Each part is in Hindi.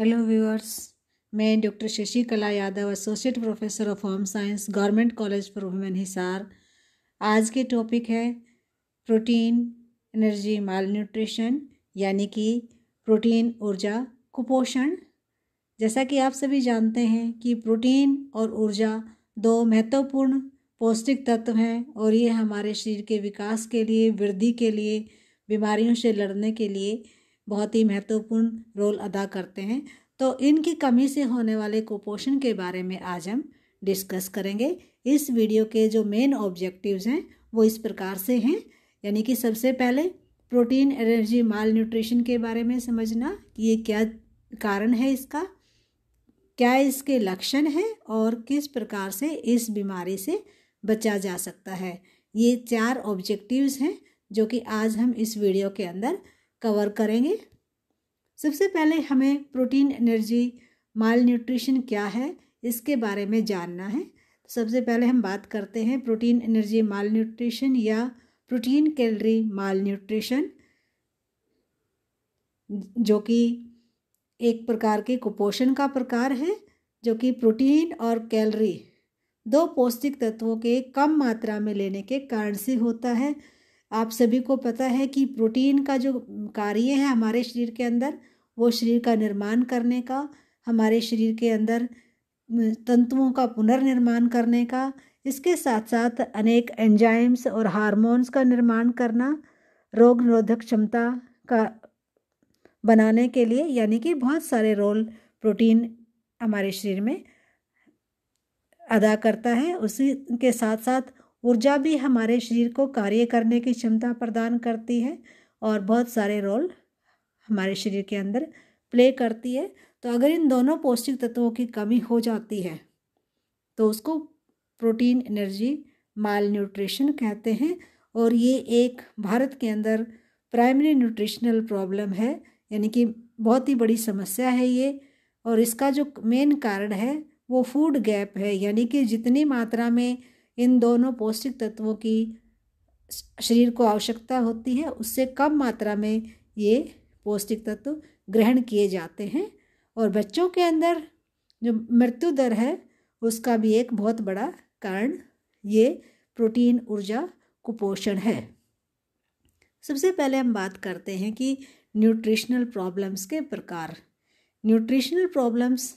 हेलो व्यूअर्स मैं doctor Shashi Kala Yadav associate professor of home science government college for women Hisar आज के टॉपिक है प्रोटीन एनर्जी माल न्यूट्रिशन यानी कि प्रोटीन ऊर्जा कुपोषण जैसा कि आप सभी जानते हैं कि प्रोटीन और ऊर्जा दो महत्वपूर्ण पौष्टिक तत्व हैं और ये हमारे शरीर के विकास के लिए वृद्धि के लिए बीमारियों से लड़ने के लिए बहुत ही महत्वपूर्ण रोल अदा करते हैं तो इनकी कमी से होने वाले कुपोषण के बारे में आज हम डिस्कस करेंगे इस वीडियो के जो मेन ऑब्जेक्टिव्स हैं वो इस प्रकार से हैं यानी कि सबसे पहले प्रोटीन एनर्जी माल न्यूट्रिशन के बारे में समझना कि ये क्या कारण है इसका क्या इसके लक्षण हैं और किस प्रकार से इस बीमारी से बचा जा सकता है ये चार ऑब्जेक्टिव्स हैं जो कि आज हम इस वीडियो के अंदर कवर करेंगे सबसे पहले हमें प्रोटीन एनर्जी माल न्यूट्रिशन क्या है इसके बारे में जानना है सबसे पहले हम बात करते हैं प्रोटीन एनर्जी माल न्यूट्रिशन या प्रोटीन कैलरी माल न्यूट्रिशन जो कि एक प्रकार के कुपोषण का प्रकार है जो कि प्रोटीन और कैलरी दो पौष्टिक तत्वों के कम मात्रा में लेने के कारण से होता है आप सभी को पता है कि प्रोटीन का जो कार्य है हमारे शरीर के अंदर वो शरीर का निर्माण करने का हमारे शरीर के अंदर तंतुओं का पुनर्निर्माण करने का इसके साथ साथ अनेक एंजाइम्स और हार्मोन्स का निर्माण करना रोग निरोधक क्षमता का बनाने के लिए यानी कि बहुत सारे रोल प्रोटीन हमारे शरीर में अदा करता है उसी के साथ साथ ऊर्जा भी हमारे शरीर को कार्य करने की क्षमता प्रदान करती है और बहुत सारे रोल हमारे शरीर के अंदर प्ले करती है तो अगर इन दोनों पौष्टिक तत्वों की कमी हो जाती है तो उसको प्रोटीन एनर्जी माल न्यूट्रिशन कहते हैं और ये एक भारत के अंदर प्राइमरी न्यूट्रिशनल प्रॉब्लम है यानी कि बहुत ही बड़ी समस्या है ये और इसका जो मेन कारण है वो फूड गैप है यानी कि जितनी मात्रा में इन दोनों पौष्टिक तत्वों की शरीर को आवश्यकता होती है उससे कम मात्रा में ये पौष्टिक तत्व ग्रहण किए जाते हैं और बच्चों के अंदर जो मृत्यु दर है उसका भी एक बहुत बड़ा कारण ये प्रोटीन ऊर्जा कुपोषण है सबसे पहले हम बात करते हैं कि न्यूट्रिशनल प्रॉब्लम्स के प्रकार न्यूट्रिशनल प्रॉब्लम्स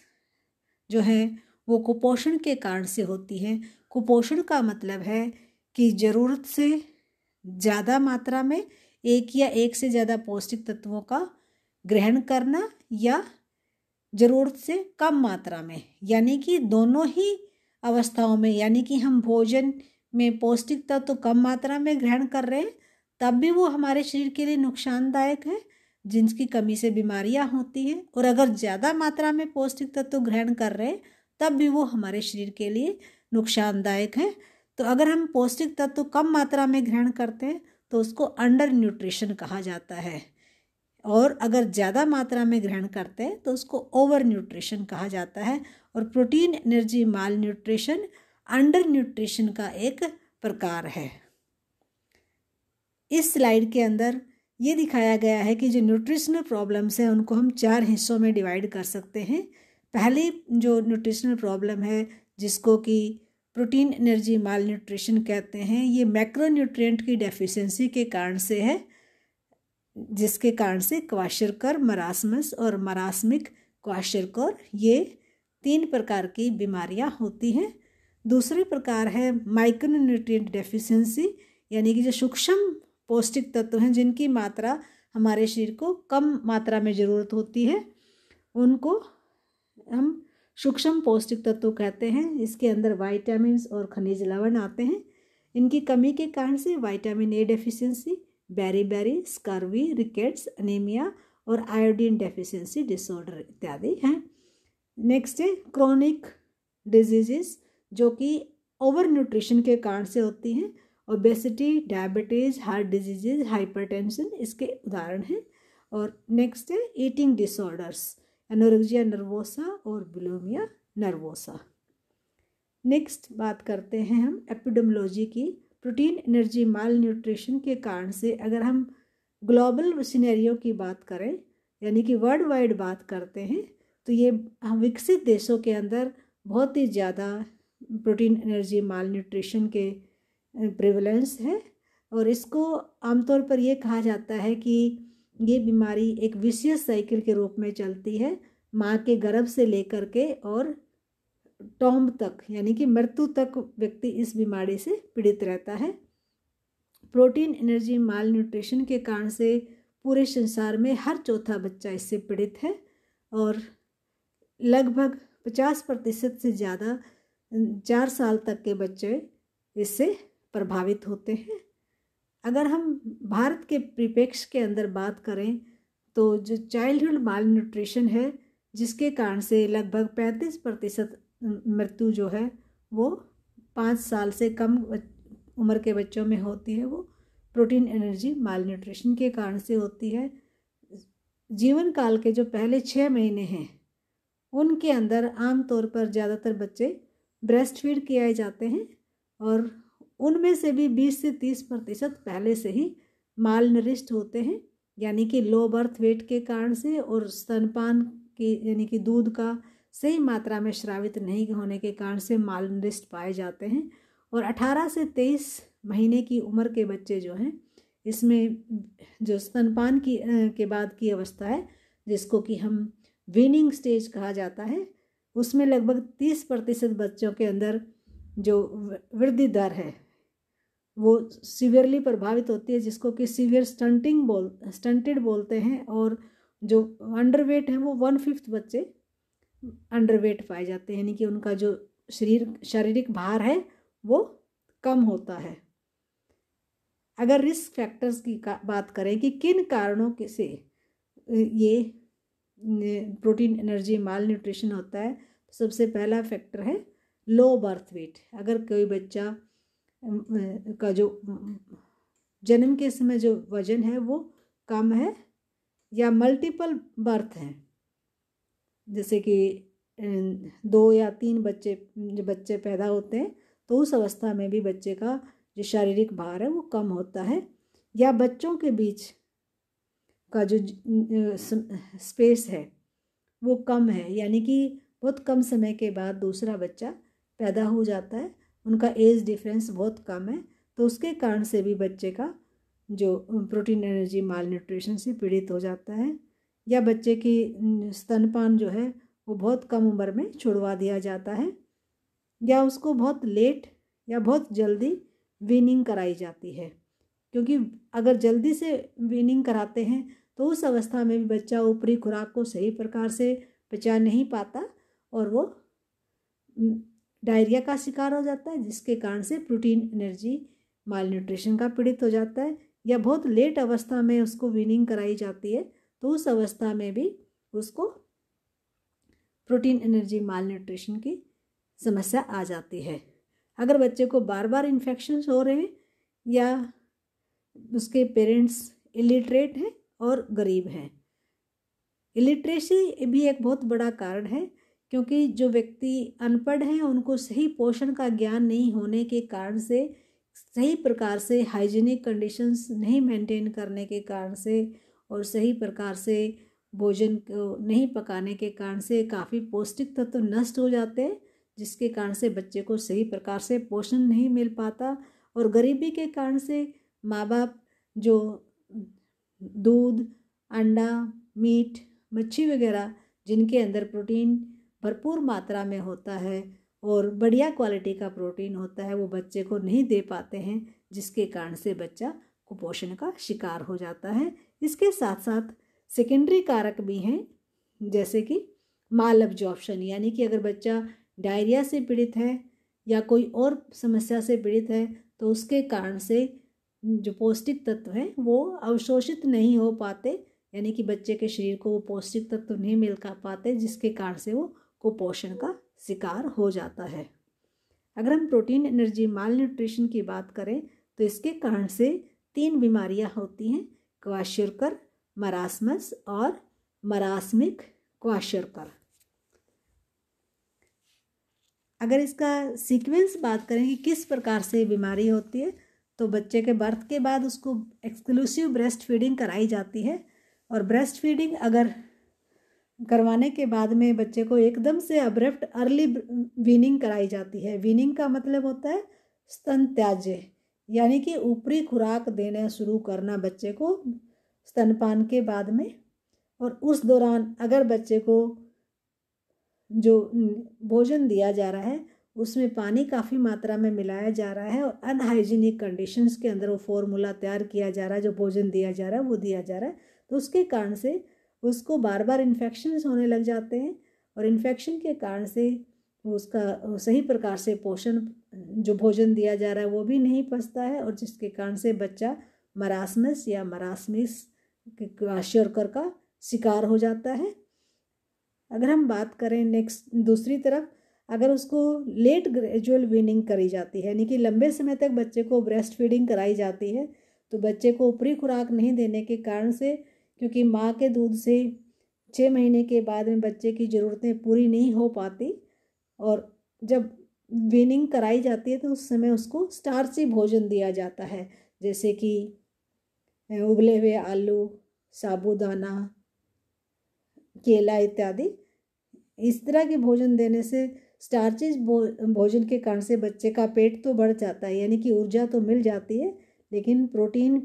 जो हैं वो कुपोषण के कारण से होती हैं कुपोषण का मतलब है कि ज़रूरत से ज़्यादा मात्रा में एक या एक से ज़्यादा पौष्टिक तत्वों का ग्रहण करना या ज़रूरत से कम मात्रा में यानी कि दोनों ही अवस्थाओं में यानी कि हम भोजन में पौष्टिक तत्व तो कम मात्रा में ग्रहण कर रहे हैं तब भी वो हमारे शरीर के लिए नुकसानदायक है जिनकी कमी से बीमारियां होती हैं और अगर ज़्यादा मात्रा में पौष्टिक तत्व तो ग्रहण कर रहे हैं तब भी वो हमारे शरीर के लिए नुकसानदायक हैं तो अगर हम पौष्टिक तत्व कम मात्रा में ग्रहण करते हैं तो उसको अंडर न्यूट्रिशन कहा जाता है और अगर ज़्यादा मात्रा में ग्रहण करते हैं तो उसको ओवर न्यूट्रिशन कहा जाता है और protein energy malnutrition undernutrition का एक प्रकार है इस स्लाइड के अंदर ये दिखाया गया है कि जो न्यूट्रिशनल प्रॉब्लम्स हैं उनको हम चार हिस्सों में डिवाइड कर सकते हैं पहली जो न्यूट्रिशनल प्रॉब्लम है जिसको कि प्रोटीन एनर्जी माल न्यूट्रिशन कहते हैं ये मैक्रो न्यूट्रिएंट की डेफिशिएंसी के कारण से है जिसके कारण से क्वाशरकर मरासमस और मरासमिक क्वाशरकर ये तीन प्रकार की बीमारियां होती हैं दूसरे प्रकार है माइक्रो न्यूट्रिएंट डेफिशिएंसी यानी कि जो सूक्ष्म पौष्टिक तत्व हैं जिनकी मात्रा हमारे शरीर को कम मात्रा में ज़रूरत होती है उनको हम सूक्ष्म पौष्टिक तत्व कहते हैं इसके अंदर वाइटामिन और खनिज लवण आते हैं इनकी कमी के कारण से vitamin A deficiency beriberi scurvy rickets anaemia और आयोडीन डेफिशिएंसी डिसऑर्डर इत्यादि हैं नेक्स्ट है क्रॉनिक डिजीजेस जो कि ओवर न्यूट्रिशन के कारण से होती हैं obesity diabetes heart diseases hypertension इसके उदाहरण हैं और नेक्स्ट है ईटिंग डिसऑर्डर्स एनोरेक्जिया नर्वोसा और बुलोमिया नर्वोसा नेक्स्ट बात करते हैं हम एपिडोमोलॉजी की प्रोटीन एनर्जी माल न्यूट्रिशन के कारण से अगर हम ग्लोबल सिनेरियो की बात करें यानी कि वर्ल्ड वाइड बात करते हैं तो ये हम विकसित देशों के अंदर बहुत ही ज़्यादा प्रोटीन एनर्जी माल न्यूट्रिशन के प्रिवलेंस है और इसको आमतौर पर ये कहा जाता है कि ये बीमारी एक विशेष साइकिल के रूप में चलती है माँ के गर्भ से लेकर के और टॉम तक यानी कि मृत्यु तक व्यक्ति इस बीमारी से पीड़ित रहता है प्रोटीन एनर्जी माल न्यूट्रिशन के कारण से पूरे संसार में हर चौथा बच्चा इससे पीड़ित है और लगभग पचास प्रतिशत से ज़्यादा चार साल तक के बच्चे इससे प्रभावित होते हैं अगर हम भारत के परिप्रेक्ष्य के अंदर बात करें तो जो चाइल्डहुड माल न्यूट्रिशन है जिसके कारण से लगभग पैंतीस प्रतिशत मृत्यु जो है वो पाँच साल से कम उम्र के बच्चों में होती है वो प्रोटीन एनर्जी माल न्यूट्रिशन के कारण से होती है जीवन काल के जो पहले छः महीने हैं उनके अंदर आमतौर पर ज़्यादातर बच्चे ब्रेस्ट फीड किए जाते हैं और उनमें से भी 20 से 30 प्रतिशत पहले से ही माल नरिष्ट होते हैं यानी कि लो बर्थ वेट के कारण से और स्तनपान की यानी कि दूध का सही मात्रा में श्रावित नहीं होने के कारण से माल नरिष्ट पाए जाते हैं और 18 से 23 महीने की उम्र के बच्चे जो हैं इसमें जो स्तनपान की के बाद की अवस्था है जिसको कि हम विनिंग स्टेज कहा जाता है उसमें लगभग तीस प्रतिशत बच्चों के अंदर जो वृद्धि दर है वो सीवियरली प्रभावित होती है जिसको कि सीवियर स्टंटिंग बोल स्टंटेड बोलते हैं और जो अंडरवेट हैं वो वन फिफ्थ बच्चे अंडरवेट पाए जाते हैं यानी कि उनका जो शरीर शारीरिक भार है वो कम होता है अगर रिस्क फैक्टर्स की बात करें कि किन कारणों के से ये प्रोटीन एनर्जी माल न्यूट्रिशन होता है तो सबसे पहला फैक्टर है लो बर्थ वेट अगर कोई बच्चा का जो जन्म के समय जो वजन है वो कम है या मल्टीपल बर्थ हैं जैसे कि दो या तीन बच्चे जो बच्चे पैदा होते हैं तो उस अवस्था में भी बच्चे का जो शारीरिक भार है वो कम होता है या बच्चों के बीच का जो स्पेस है वो कम है यानी कि बहुत कम समय के बाद दूसरा बच्चा पैदा हो जाता है उनका एज डिफरेंस बहुत कम है तो उसके कारण से भी बच्चे का जो प्रोटीन एनर्जी माल न्यूट्रिशन से पीड़ित हो जाता है या बच्चे की स्तनपान जो है वो बहुत कम उम्र में छुड़वा दिया जाता है या उसको बहुत लेट या बहुत जल्दी वीनिंग कराई जाती है क्योंकि अगर जल्दी से वीनिंग कराते हैं तो उस अवस्था में भी बच्चा ऊपरी खुराक को सही प्रकार से पचा नहीं पाता और वो डायरिया का शिकार हो जाता है जिसके कारण से प्रोटीन एनर्जी माल न्यूट्रिशन का पीड़ित हो जाता है या बहुत लेट अवस्था में उसको वीनिंग कराई जाती है तो उस अवस्था में भी उसको प्रोटीन एनर्जी माल न्यूट्रिशन की समस्या आ जाती है अगर बच्चे को बार बार इन्फेक्शन हो रहे हैं या उसके पेरेंट्स इलिटरेट हैं और गरीब हैं इलिटरेसी भी एक बहुत बड़ा कारण है क्योंकि जो व्यक्ति अनपढ़ हैं उनको सही पोषण का ज्ञान नहीं होने के कारण से सही प्रकार से हाइजीनिक कंडीशंस नहीं मेंटेन करने के कारण से और सही प्रकार से भोजन को नहीं पकाने के कारण से काफ़ी पौष्टिक तत्व तो नष्ट हो जाते हैं जिसके कारण से बच्चे को सही प्रकार से पोषण नहीं मिल पाता और गरीबी के कारण से माँ बाप जो दूध अंडा मीट मच्छी वगैरह जिनके अंदर प्रोटीन भरपूर मात्रा में होता है और बढ़िया क्वालिटी का प्रोटीन होता है वो बच्चे को नहीं दे पाते हैं जिसके कारण से बच्चा कुपोषण का शिकार हो जाता है इसके साथ साथ सेकेंडरी कारक भी हैं जैसे कि माल ऑप्शन यानी कि अगर बच्चा डायरिया से पीड़ित है या कोई और समस्या से पीड़ित है तो उसके कारण से जो पौष्टिक तत्व हैं वो अवशोषित नहीं हो पाते यानी कि बच्चे के शरीर को वो पौष्टिक तत्व नहीं मिल का पाते जिसके कारण से वो कुपोषण का शिकार हो जाता है अगर हम प्रोटीन एनर्जी माल न्यूट्रिशन की बात करें तो इसके कारण से तीन बीमारियां होती हैं क्वाशरकर मरासमस और मरासमिक क्वाशरकर अगर इसका सीक्वेंस बात करें कि किस प्रकार से बीमारी होती है तो बच्चे के बर्थ के बाद उसको एक्सक्लूसिव ब्रेस्ट फीडिंग कराई जाती है और ब्रेस्ट फीडिंग अगर करवाने के बाद में बच्चे को एकदम से अब्रप्ट अर्ली वीनिंग कराई जाती है वीनिंग का मतलब होता है स्तन त्याज्य यानी कि ऊपरी खुराक देना शुरू करना बच्चे को स्तनपान के बाद में और उस दौरान अगर बच्चे को जो भोजन दिया जा रहा है उसमें पानी काफ़ी मात्रा में मिलाया जा रहा है और अनहाइजीनिक कंडीशंस के अंदर वो फॉर्मूला तैयार किया जा रहा है जो भोजन दिया जा रहा है वो दिया जा रहा है तो उसके कारण से उसको बार बार इन्फेक्शन होने लग जाते हैं और इन्फेक्शन के कारण से उसका सही प्रकार से पोषण जो भोजन दिया जा रहा है वो भी नहीं पचता है और जिसके कारण से बच्चा मरासमस या मरासमिस श्योरकर का शिकार हो जाता है अगर हम बात करें नेक्स्ट दूसरी तरफ अगर उसको लेट ग्रेजुअल वीनिंग करी जाती है यानी कि लंबे समय तक बच्चे को ब्रेस्ट फीडिंग कराई जाती है तो बच्चे को ऊपरी खुराक नहीं देने के कारण से क्योंकि माँ के दूध से छः महीने के बाद में बच्चे की ज़रूरतें पूरी नहीं हो पाती और जब विनिंग कराई जाती है तो उस समय उसको स्टार्ची भोजन दिया जाता है जैसे कि उबले हुए आलू साबुदाना केला इत्यादि इस तरह के भोजन देने से स्टार्चेज भोजन के कारण से बच्चे का पेट तो बढ़ जाता है यानी कि ऊर्जा तो मिल जाती है लेकिन प्रोटीन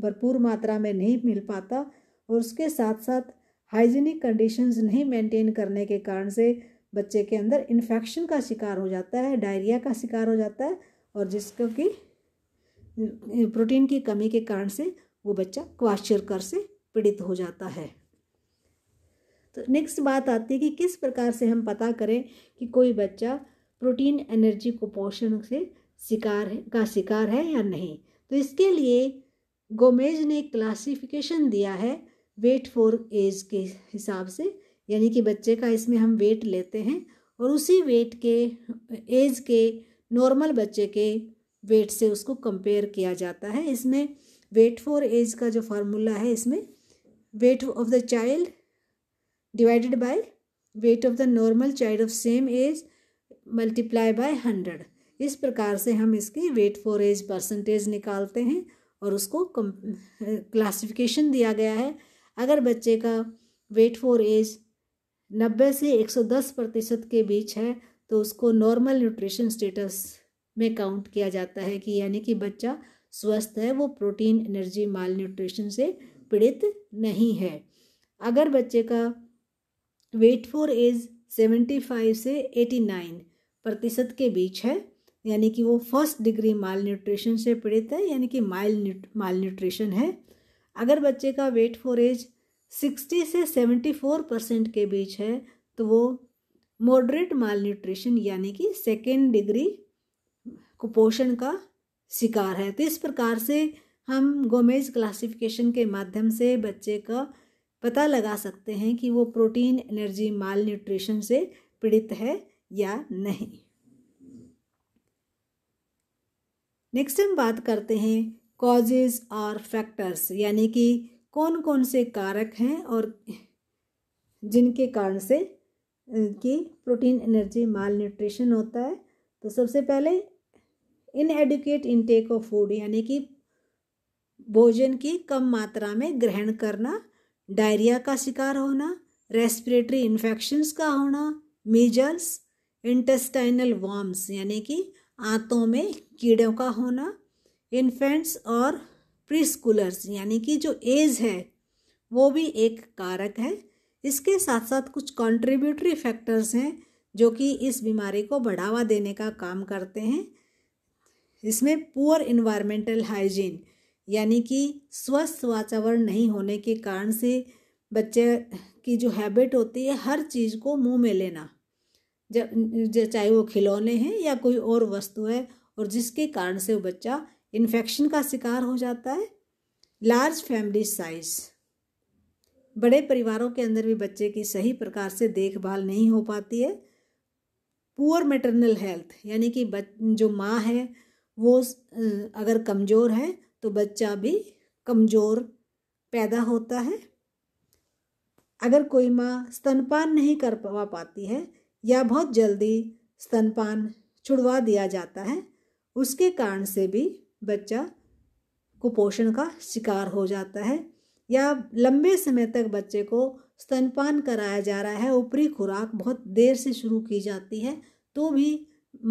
भरपूर मात्रा में नहीं मिल पाता और उसके साथ साथ हाइजीनिक कंडीशंस नहीं मेंटेन करने के कारण से बच्चे के अंदर इन्फेक्शन का शिकार हो जाता है डायरिया का शिकार हो जाता है और जिसको कि प्रोटीन की कमी के कारण से वो बच्चा कर से पीड़ित हो जाता है तो नेक्स्ट बात आती है कि किस प्रकार से हम पता करें कि कोई बच्चा प्रोटीन एनर्जी कुपोषण से शिकार है का शिकार है या नहीं तो इसके लिए गोमेज ने क्लासिफिकेशन दिया है वेट फॉर एज के हिसाब से यानी कि बच्चे का इसमें हम वेट लेते हैं और उसी वेट के एज के नॉर्मल बच्चे के वेट से उसको कंपेयर किया जाता है इसमें वेट फॉर एज का जो फार्मूला है इसमें weight of the child divided by weight of the normal child of same age multiply by hundred इस प्रकार से हम इसकी वेट फॉर एज परसेंटेज निकालते हैं और उसको क्लासिफिकेशन दिया गया है अगर बच्चे का वेट फॉर एज नब्बे से एक सौ दस प्रतिशत के बीच है तो उसको नॉर्मल न्यूट्रिशन स्टेटस में काउंट किया जाता है कि यानी कि बच्चा स्वस्थ है वो प्रोटीन एनर्जी माल न्यूट्रिशन से पीड़ित नहीं है अगर बच्चे का weight for age seventy five से एटी नाइन प्रतिशत के बीच है यानी कि वो फर्स्ट डिग्री माल न्यूट्रिशन से पीड़ित है यानी कि माइल माल न्यूट्रिशन है अगर बच्चे का वेट फॉर एज सिक्सटी से सेवेंटी फोर परसेंट के बीच है तो वो मॉडरेट माल न्यूट्रिशन यानी कि सेकेंड डिग्री कुपोषण का शिकार है तो इस प्रकार से हम गोमेज क्लासिफिकेशन के माध्यम से बच्चे का पता लगा सकते हैं कि वो प्रोटीन एनर्जी माल न्यूट्रिशन से पीड़ित है या नहीं नेक्स्ट हम बात करते हैं कॉजेज और फैक्टर्स यानी कि कौन कौन से कारक हैं और जिनके कारण से कि प्रोटीन एनर्जी माल न्यूट्रिशन होता है तो सबसे पहले इनएडुकेट इनटेक ऑफ फूड यानी कि भोजन की कम मात्रा में ग्रहण करना डायरिया का शिकार होना रेस्पिरेटरी इन्फेक्शंस का होना मीजल्स इंटेस्टाइनल वॉर्म्स यानी कि आंतों में कीड़ों का होना इन्फेंट्स और प्री स्कूलर्स यानी कि जो एज है वो भी एक कारक है इसके साथ साथ कुछ कंट्रीब्यूटरी फैक्टर्स हैं जो कि इस बीमारी को बढ़ावा देने का काम करते हैं इसमें पुअर इन्वायरमेंटल हाइजीन यानी कि स्वस्थ वातावरण नहीं होने के कारण से बच्चे की जो हैबिट होती है हर चीज़ को मुंह में लेना जब चाहे वो खिलौने हैं या कोई और वस्तु है और जिसके कारण से वो बच्चा इन्फेक्शन का शिकार हो जाता है लार्ज फैमिली साइज बड़े परिवारों के अंदर भी बच्चे की सही प्रकार से देखभाल नहीं हो पाती है पुअर मेटरनल हेल्थ यानी कि जो माँ है वो अगर कमज़ोर है तो बच्चा भी कमज़ोर पैदा होता है अगर कोई माँ स्तनपान नहीं कर पा पाती है या बहुत जल्दी स्तनपान छुड़वा दिया जाता है उसके कारण से भी बच्चा कुपोषण का शिकार हो जाता है या लंबे समय तक बच्चे को स्तनपान कराया जा रहा है ऊपरी खुराक बहुत देर से शुरू की जाती है तो भी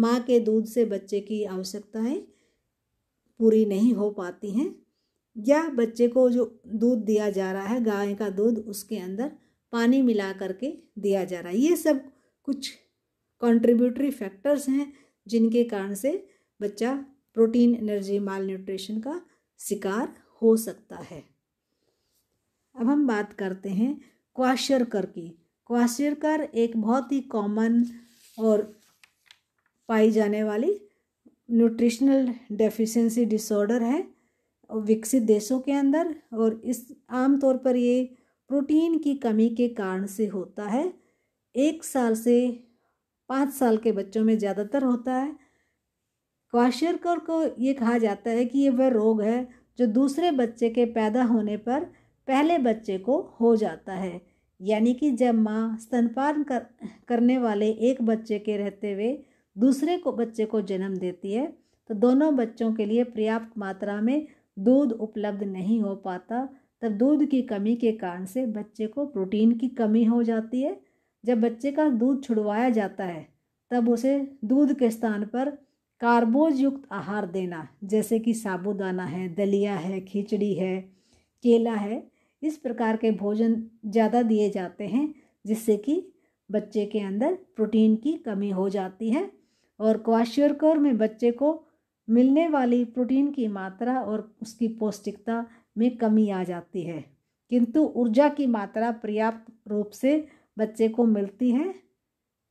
माँ के दूध से बच्चे की आवश्यकताएं पूरी नहीं हो पाती हैं या बच्चे को जो दूध दिया जा रहा है गाय का दूध उसके अंदर पानी मिला करके दिया जा रहा है ये सब कुछ कंट्रीब्यूटरी फैक्टर्स हैं जिनके कारण से बच्चा प्रोटीन एनर्जी माल न्यूट्रिशन का शिकार हो सकता है अब हम बात करते हैं क्वाशरकर की क्वाशरकर एक बहुत ही कॉमन और पाई जाने वाली न्यूट्रिशनल डेफिशिएंसी डिसऑर्डर है विकसित देशों के अंदर और इस आमतौर पर ये प्रोटीन की कमी के कारण से होता है एक साल से पाँच साल के बच्चों में ज़्यादातर होता है क्वाशरकर को ये कहा जाता है कि ये वह रोग है जो दूसरे बच्चे के पैदा होने पर पहले बच्चे को हो जाता है यानी कि जब माँ स्तनपान कर करने वाले एक बच्चे के रहते हुए दूसरे को बच्चे को जन्म देती है तो दोनों बच्चों के लिए पर्याप्त मात्रा में दूध उपलब्ध नहीं हो पाता तब दूध की कमी के कारण से बच्चे को प्रोटीन की कमी हो जाती है जब बच्चे का दूध छुड़वाया जाता है तब उसे दूध के स्थान पर कार्बोज युक्त आहार देना जैसे कि साबुदाना है दलिया है खिचड़ी है केला है इस प्रकार के भोजन ज़्यादा दिए जाते हैं जिससे कि बच्चे के अंदर प्रोटीन की कमी हो जाती है और क्वाश्योरकोर में बच्चे को मिलने वाली प्रोटीन की मात्रा और उसकी पौष्टिकता में कमी आ जाती है किंतु ऊर्जा की मात्रा पर्याप्त रूप से बच्चे को मिलती है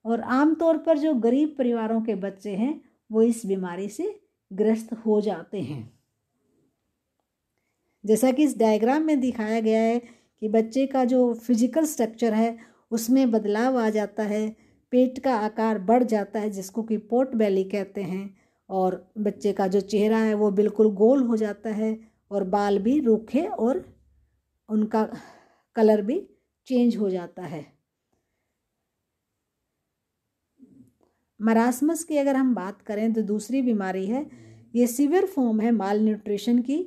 और आमतौर पर जो गरीब परिवारों के बच्चे हैं वो इस बीमारी से ग्रस्त हो जाते हैं जैसा कि इस डायग्राम में दिखाया गया है कि बच्चे का जो फिजिकल स्ट्रक्चर है उसमें बदलाव आ जाता है पेट का आकार बढ़ जाता है जिसको कि पोट बैली कहते हैं और बच्चे का जो चेहरा है वो बिल्कुल गोल हो जाता है और बाल भी रूखे और उनका कलर भी चेंज हो जाता है मरासमस की अगर हम बात करें तो दूसरी बीमारी है ये सीवियर फॉर्म है माल न्यूट्रिशन की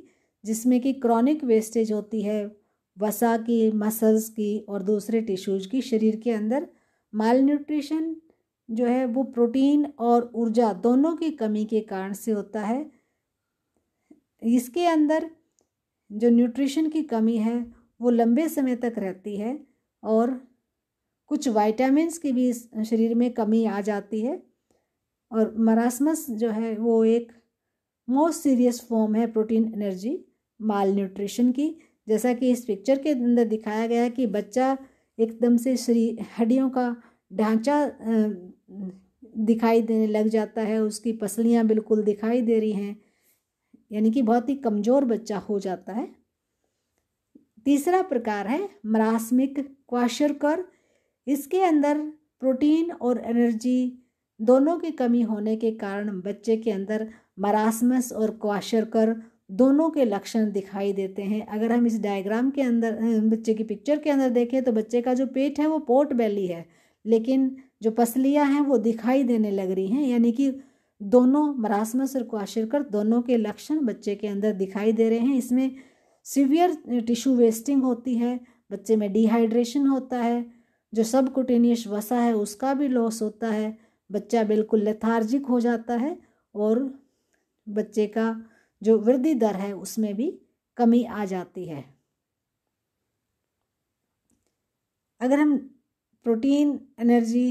जिसमें कि क्रॉनिक वेस्टेज होती है वसा की मसल्स की और दूसरे टिश्यूज की शरीर के अंदर माल न्यूट्रिशन जो है वो प्रोटीन और ऊर्जा दोनों की कमी के कारण से होता है इसके अंदर जो न्यूट्रिशन की कमी है वो लंबे समय तक रहती है और कुछ वाइटामस की भी शरीर में कमी आ जाती है और मरासमस जो है वो एक मोस्ट सीरियस फॉर्म है प्रोटीन एनर्जी माल न्यूट्रिशन की जैसा कि इस पिक्चर के अंदर दिखाया गया है कि बच्चा एकदम से शरीर हड्डियों का ढांचा दिखाई देने लग जाता है उसकी पसलियाँ बिल्कुल दिखाई दे रही हैं यानी कि बहुत ही कमज़ोर बच्चा हो जाता है तीसरा प्रकार है मरासमिक क्वाशरकर इसके अंदर प्रोटीन और एनर्जी दोनों की कमी होने के कारण बच्चे के अंदर मरासमस और क्वाशरकर दोनों के लक्षण दिखाई देते हैं अगर हम इस डायग्राम के अंदर बच्चे की पिक्चर के अंदर देखें तो बच्चे का जो पेट है वो पोर्ट बैली है लेकिन जो पसलियाँ हैं वो दिखाई देने लग रही हैं यानी कि दोनों मरासमस और क्वाशरकर दोनों के लक्षण बच्चे के अंदर दिखाई दे रहे हैं इसमें सीवियर टिश्यू वेस्टिंग होती है बच्चे में डिहाइड्रेशन होता है जो सब कुटिनियस वसा है उसका भी लॉस होता है बच्चा बिल्कुल लेथार्जिक हो जाता है और बच्चे का जो वृद्धि दर है उसमें भी कमी आ जाती है अगर हम प्रोटीन एनर्जी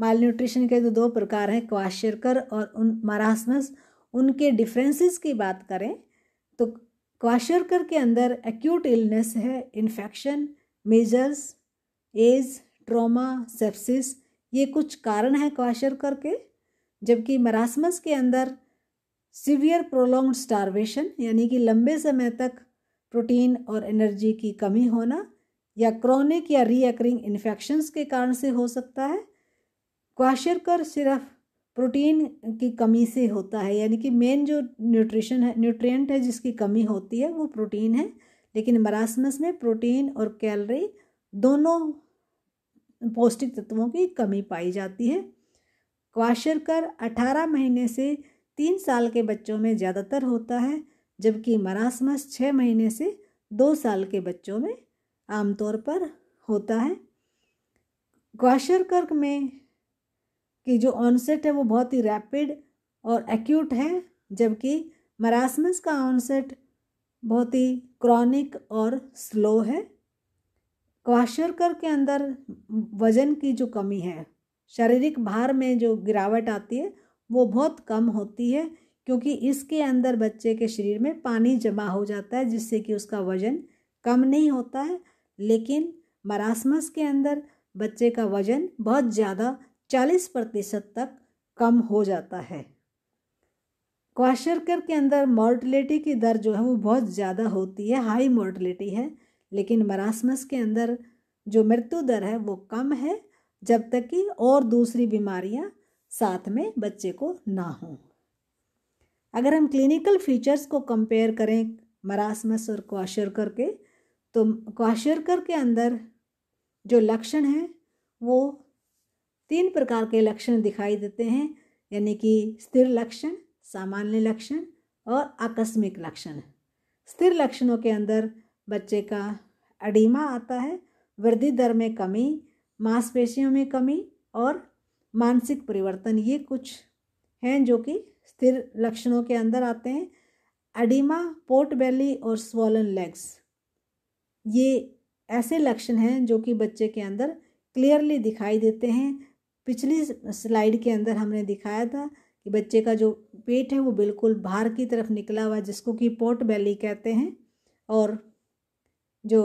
माल न्यूट्रिशन के तो दो प्रकार हैं क्वाशरकर और उन मारासमस उनके डिफरेंसेस की बात करें तो क्वाशरकर के अंदर एक्यूट इलनेस है infection measles as trauma sepsis ये कुछ कारण हैं क्वाशरकर के जबकि मरासमस के अंदर सीवियर प्रोलोंग स्टारवेशन यानी कि लंबे समय तक प्रोटीन और एनर्जी की कमी होना या क्रॉनिक या रीअकरिंग इन्फेक्शंस के कारण से हो सकता है क्वाशरकर सिर्फ प्रोटीन की कमी से होता है यानी कि मेन जो न्यूट्रिशन है न्यूट्रिएंट है जिसकी कमी होती है वो प्रोटीन है लेकिन मरासमस में प्रोटीन और कैलरी दोनों पौष्टिक तत्वों की कमी पाई जाती है क्वाशरकर 18 महीने से तीन साल के बच्चों में ज़्यादातर होता है जबकि मरासमस छः महीने से दो साल के बच्चों में आमतौर पर होता है कर्क में की जो ऑनसेट है वो बहुत ही रैपिड और एक्यूट है जबकि मरासमस का ऑनसेट बहुत ही क्रॉनिक और स्लो है क्वाशरकर के अंदर वजन की जो कमी है शारीरिक भार में जो गिरावट आती है वो बहुत कम होती है क्योंकि इसके अंदर बच्चे के शरीर में पानी जमा हो जाता है जिससे कि उसका वजन कम नहीं होता है लेकिन मरासमस के अंदर बच्चे का वजन बहुत ज़्यादा चालीस प्रतिशत तक कम हो जाता है क्वाशरकर के अंदर मोर्टिलिटी की दर जो है वो बहुत ज़्यादा होती है हाई मोर्टिलिटी है लेकिन मरासमस के अंदर जो मृत्यु दर है वो कम है जब तक कि और दूसरी बीमारियां साथ में बच्चे को ना हों अगर हम क्लिनिकल फीचर्स को कंपेयर करें मरासमस और क्वाशरकर के तो क्वाशरकर के अंदर जो लक्षण हैं वो तीन प्रकार के लक्षण दिखाई देते हैं यानी कि स्थिर लक्षण सामान्य लक्षण और आकस्मिक लक्षण स्थिर लक्षणों के अंदर बच्चे का अडीमा आता है वृद्धि दर में कमी मांसपेशियों में कमी और मानसिक परिवर्तन ये कुछ हैं जो कि स्थिर लक्षणों के अंदर आते हैं अडीमा पोर्ट बेली और स्वॉलन लेग्स ये ऐसे लक्षण हैं जो कि बच्चे के अंदर क्लियरली दिखाई देते हैं पिछली स्लाइड के अंदर हमने दिखाया था कि बच्चे का जो पेट है वो बिल्कुल बाहर की तरफ निकला हुआ जिसको कि पोर्ट बेली कहते हैं और जो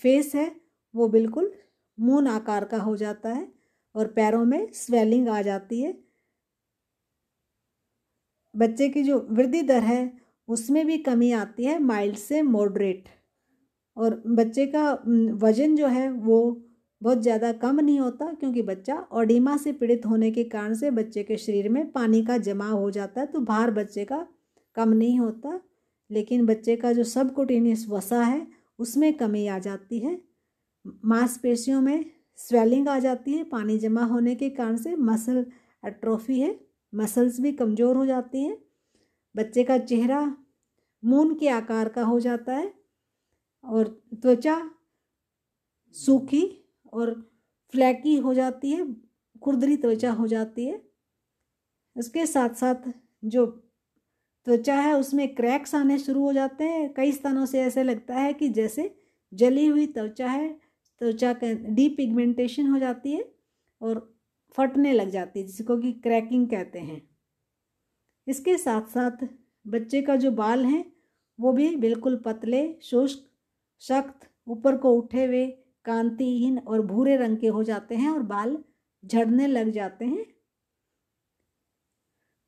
फेस है वो बिल्कुल मून आकार का हो जाता है और पैरों में स्वेलिंग आ जाती है बच्चे की जो वृद्धि दर है उसमें भी कमी आती है माइल्ड से मॉडरेट और बच्चे का वजन जो है वो बहुत ज़्यादा कम नहीं होता क्योंकि बच्चा ओडिमा से पीड़ित होने के कारण से बच्चे के शरीर में पानी का जमा हो जाता है तो भार बच्चे का कम नहीं होता लेकिन बच्चे का जो सबकुटिनियस वसा है उसमें कमी आ जाती है मांसपेशियों में स्वेलिंग आ जाती है पानी जमा होने के कारण से मसल एट्रोफी है मसल्स भी कमज़ोर हो जाती हैं बच्चे का चेहरा मून के आकार का हो जाता है और त्वचा सूखी और फ्लैकी हो जाती है खुरदरी त्वचा हो जाती है उसके साथ साथ जो त्वचा तो है उसमें क्रैक्स आने शुरू हो जाते हैं कई स्थानों से ऐसे लगता है कि जैसे जली हुई त्वचा है त्वचा का डीपिगमेंटेशन हो जाती है और फटने लग जाती है जिसको कि क्रैकिंग कहते हैं इसके साथ साथ बच्चे का जो बाल हैं वो भी बिल्कुल पतले शुष्क सख्त ऊपर को उठे हुए कांतिहीन और भूरे रंग के हो जाते हैं और बाल झड़ने लग जाते हैं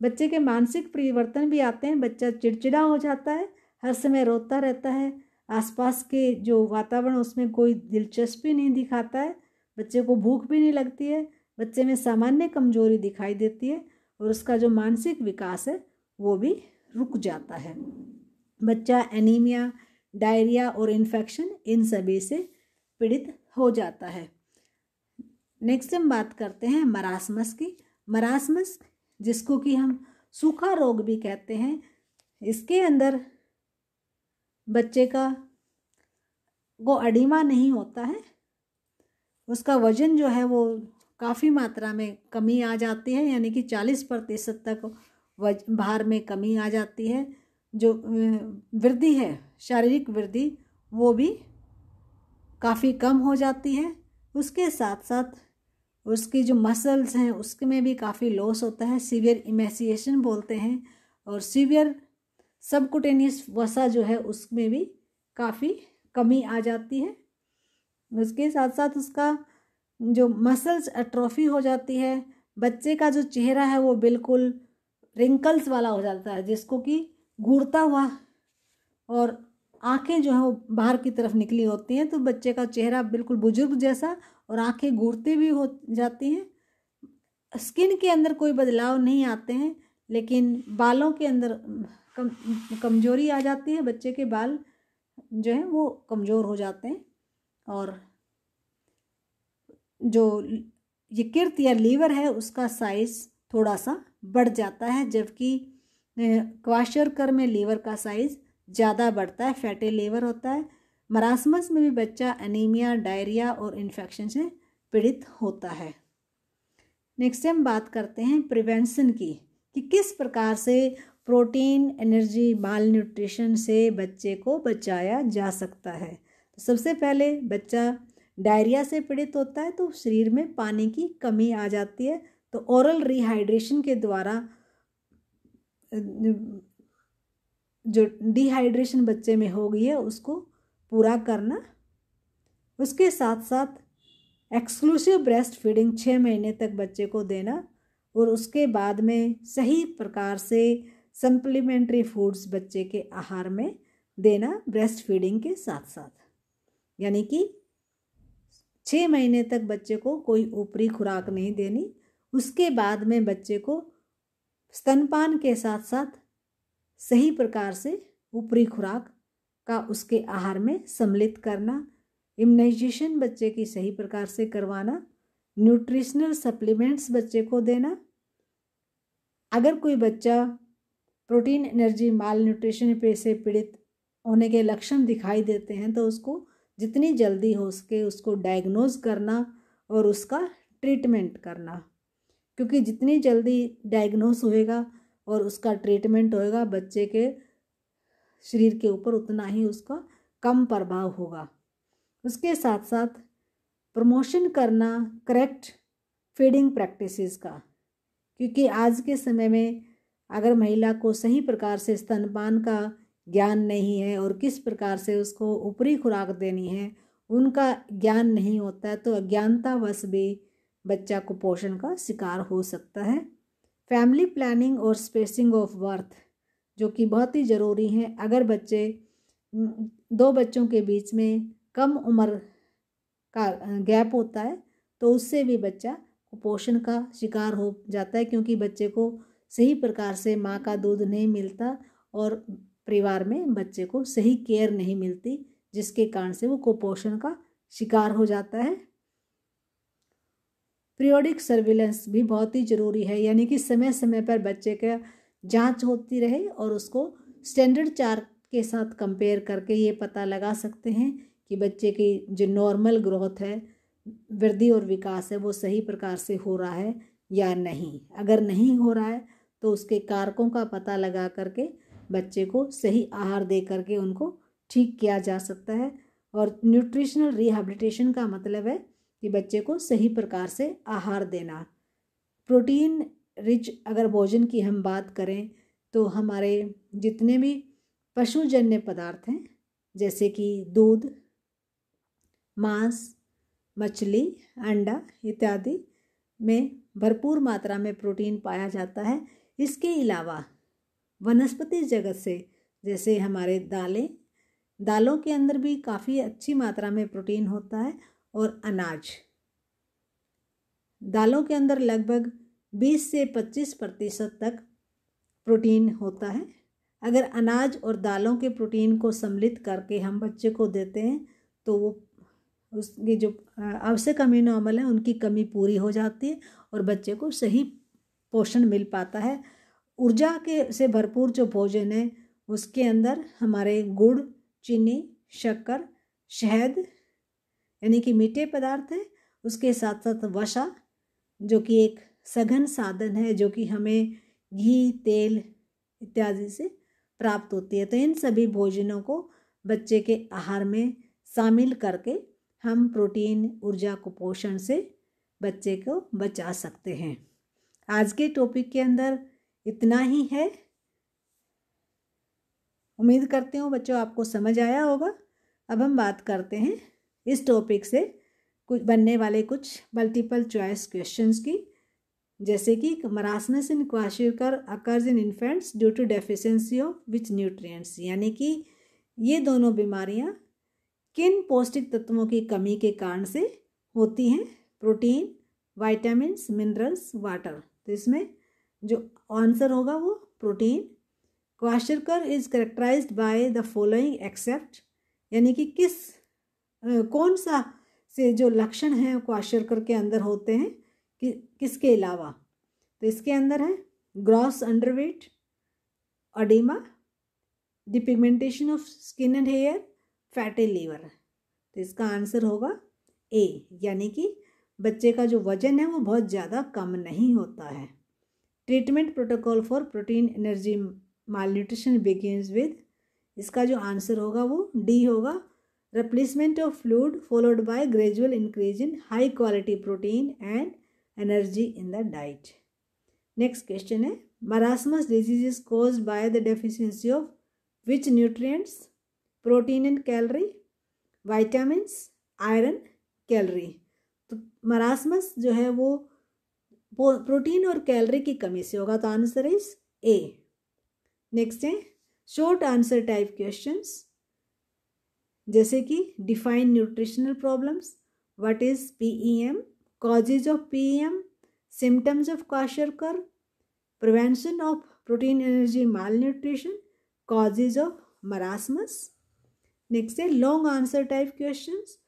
बच्चे के मानसिक परिवर्तन भी आते हैं बच्चा चिड़चिड़ा हो जाता है हर समय रोता रहता है आसपास के जो वातावरण उसमें कोई दिलचस्पी नहीं दिखाता है बच्चे को भूख भी नहीं लगती है बच्चे में सामान्य कमजोरी दिखाई देती है और उसका जो मानसिक विकास है वो भी रुक जाता है बच्चा एनीमिया डायरिया और इन्फेक्शन इन सभी से पीड़ित हो जाता है नेक्स्ट हम बात करते हैं मरासमस की मरासमस जिसको कि हम सूखा रोग भी कहते हैं इसके अंदर बच्चे का वो अडिमा नहीं होता है उसका वजन जो है वो काफ़ी मात्रा में कमी आ जाती है यानी कि चालीस प्रतिशत तक वज भार में कमी आ जाती है जो वृद्धि है शारीरिक वृद्धि वो भी काफ़ी कम हो जाती है उसके साथ साथ उसकी जो मसल्स हैं उसके में भी काफ़ी लॉस होता है सीवियर इमेसिएशन बोलते हैं और सीवियर सबकुटेनियस वसा जो है उसमें भी काफ़ी कमी आ जाती है उसके साथ साथ उसका जो मसल्स अट्रॉफी हो जाती है बच्चे का जो चेहरा है वो बिल्कुल रिंकल्स वाला हो जाता है जिसको कि घूरता हुआ और आंखें जो है वो बाहर की तरफ निकली होती हैं तो बच्चे का चेहरा बिल्कुल बुजुर्ग जैसा और आंखें घूरती भी हो जाती हैं स्किन के अंदर कोई बदलाव नहीं आते हैं लेकिन बालों के अंदर कम कमजोरी आ जाती है बच्चे के बाल जो है वो कमज़ोर हो जाते हैं और जो ये किर्त या लीवर है उसका साइज़ थोड़ा सा बढ़ जाता है जबकि क्वाशरकर में लीवर का साइज़ ज़्यादा बढ़ता है फैटी लीवर होता है मरासमस में भी बच्चा एनीमिया डायरिया और इन्फेक्शन से पीड़ित होता है नेक्स्ट हम बात करते हैं प्रिवेंशन की कि किस प्रकार से प्रोटीन एनर्जी माल न्यूट्रिशन से बच्चे को बचाया जा सकता है तो सबसे पहले बच्चा डायरिया से पीड़ित होता है तो शरीर में पानी की कमी आ जाती है तो ओरल रिहाइड्रेशन के द्वारा जो डिहाइड्रेशन बच्चे में हो गई है उसको पूरा करना उसके साथ साथ एक्सक्लूसिव ब्रेस्ट फीडिंग छः महीने तक बच्चे को देना और उसके बाद में सही प्रकार से सप्लीमेंट्री फूड्स बच्चे के आहार में देना ब्रेस्ट फीडिंग के साथ साथ यानी कि छः महीने तक बच्चे को कोई ऊपरी खुराक नहीं देनी उसके बाद में बच्चे को स्तनपान के साथ साथ सही प्रकार से ऊपरी खुराक का उसके आहार में सम्मिलित करना इम्यूनाइजेशन बच्चे की सही प्रकार से करवाना न्यूट्रिशनल सप्लीमेंट्स बच्चे को देना अगर कोई बच्चा प्रोटीन एनर्जी माल न्यूट्रिशन पे से पीड़ित होने के लक्षण दिखाई देते हैं तो उसको जितनी जल्दी हो सके उसको डायग्नोज करना और उसका ट्रीटमेंट करना क्योंकि जितनी जल्दी डायग्नोस होएगा और उसका ट्रीटमेंट होएगा बच्चे के शरीर के ऊपर उतना ही उसका कम प्रभाव होगा उसके साथ साथ प्रमोशन करना करेक्ट फीडिंग प्रैक्टिसेस का क्योंकि आज के समय में अगर महिला को सही प्रकार से स्तनपान का ज्ञान नहीं है और किस प्रकार से उसको ऊपरी खुराक देनी है उनका ज्ञान नहीं होता है तो अज्ञानतावश भी बच्चा कुपोषण का शिकार हो सकता है फैमिली प्लानिंग और स्पेसिंग ऑफ बर्थ जो कि बहुत ही ज़रूरी हैं अगर बच्चे दो बच्चों के बीच में कम उम्र का गैप होता है तो उससे भी बच्चा कुपोषण का शिकार हो जाता है क्योंकि बच्चे को सही प्रकार से माँ का दूध नहीं मिलता और परिवार में बच्चे को सही केयर नहीं मिलती जिसके कारण से वो कुपोषण का शिकार हो जाता है पीरियोडिक सर्विलेंस भी बहुत ही ज़रूरी है यानी कि समय समय पर बच्चे का जांच होती रहे और उसको स्टैंडर्ड चार के साथ कंपेयर करके ये पता लगा सकते हैं कि बच्चे की जो नॉर्मल ग्रोथ है वृद्धि और विकास है वो सही प्रकार से हो रहा है या नहीं अगर नहीं हो रहा है तो उसके कारकों का पता लगा करके बच्चे को सही आहार दे करके उनको ठीक किया जा सकता है और न्यूट्रिशनल रिहैबिलिटेशन का मतलब है कि बच्चे को सही प्रकार से आहार देना प्रोटीन रिच अगर भोजन की हम बात करें तो हमारे जितने भी पशुजन्य पदार्थ हैं जैसे कि दूध मांस मछली अंडा इत्यादि में भरपूर मात्रा में प्रोटीन पाया जाता है इसके अलावा वनस्पति जगत से जैसे हमारे दालें दालों के अंदर भी काफ़ी अच्छी मात्रा में प्रोटीन होता है और अनाज दालों के अंदर लगभग 20 से 25 प्रतिशत तक प्रोटीन होता है अगर अनाज और दालों के प्रोटीन को सम्मिलित करके हम बच्चे को देते हैं तो वो उसकी जो आवश्यक अमीनो अमल है उनकी कमी पूरी हो जाती है और बच्चे को सही पोषण मिल पाता है ऊर्जा के से भरपूर जो भोजन है उसके अंदर हमारे गुड़ चीनी शक्कर शहद यानी कि मीठे पदार्थ हैं उसके साथ साथ वसा जो कि एक सघन साधन है जो कि हमें घी तेल इत्यादि से प्राप्त होती है तो इन सभी भोजनों को बच्चे के आहार में शामिल करके हम प्रोटीन ऊर्जा कुपोषण से बच्चे को बचा सकते हैं आज के टॉपिक के अंदर इतना ही है उम्मीद करते हूँ बच्चों आपको समझ आया होगा अब हम बात करते हैं इस टॉपिक से कुछ बनने वाले कुछ मल्टीपल चॉइस क्वेश्चंस की जैसे कि marasmus in kwashiorkor occurs in infants due to deficiency of which nutrients यानी कि ये दोनों बीमारियां किन पौष्टिक तत्वों की कमी के कारण से होती हैं प्रोटीन वाइटामिन मिनरल्स वाटर तो इसमें जो आंसर होगा वो protein kwashiorkor is characterize by the following except यानी कि किस कौन सा से जो लक्षण हैं क्वाशिकर के अंदर होते हैं कि किसके अलावा तो इसके अंदर है gross underweight oedema depigmentation of skin and hair fatty liver तो इसका आंसर होगा ए यानी कि बच्चे का जो वजन है वो बहुत ज़्यादा कम नहीं होता है treatment protocol for protein energy malnutrition begins with इसका जो आंसर होगा वो डी होगा replacement of fluid followed by gradual increase in high quality protein and energy in the diet. Next question है marasmus disease is caused by the deficiency of which nutrients? Protein and calorie, vitamins, iron, calorie. तो मरासमस जो है वो प्रोटीन और कैलोरी की कमी से होगा तो आंसर इज ए नेक्स्ट है शॉर्ट आंसर टाइप क्वेश्चंस जैसे कि define nutritional problems what is PEM causes of PEM, symptoms of Kwashiorkor, prevention of protein energy malnutrition, causes of marasmus. Next है long answer type questions.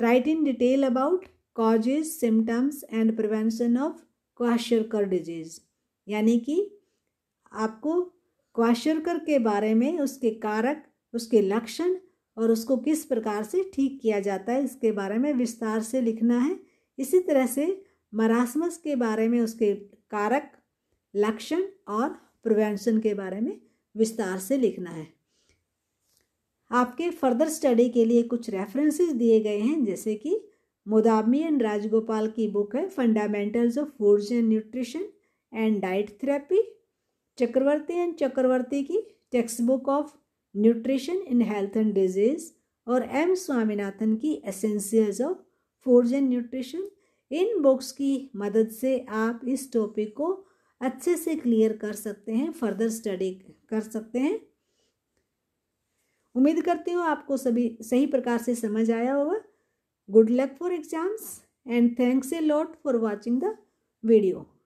Write in detail about causes, symptoms and prevention of Kwashiorkor disease. यानी कि आपको क्वाशरकर के बारे में उसके कारक उसके लक्षण और उसको किस प्रकार से ठीक किया जाता है इसके बारे में विस्तार से लिखना है इसी तरह से मरासमस के बारे में उसके कारक लक्षण और प्रिवेंशन के बारे में विस्तार से लिखना है आपके फर्दर स्टडी के लिए कुछ रेफरेंसेस दिए गए हैं जैसे कि मोदामी एंड राजगोपाल की बुक है fundamentals of foods and nutrition and diet therapy Chakravarti and Chakravarti की textbook of nutrition in health and disease और एम स्वामीनाथन की essentials of foods and nutrition इन बुक्स की मदद से आप इस टॉपिक को अच्छे से क्लियर कर सकते हैं फर्दर स्टडी कर सकते हैं उम्मीद करती हूँ आपको सभी सही प्रकार से समझ आया होगा good luck for exams and thanks a lot for watching the video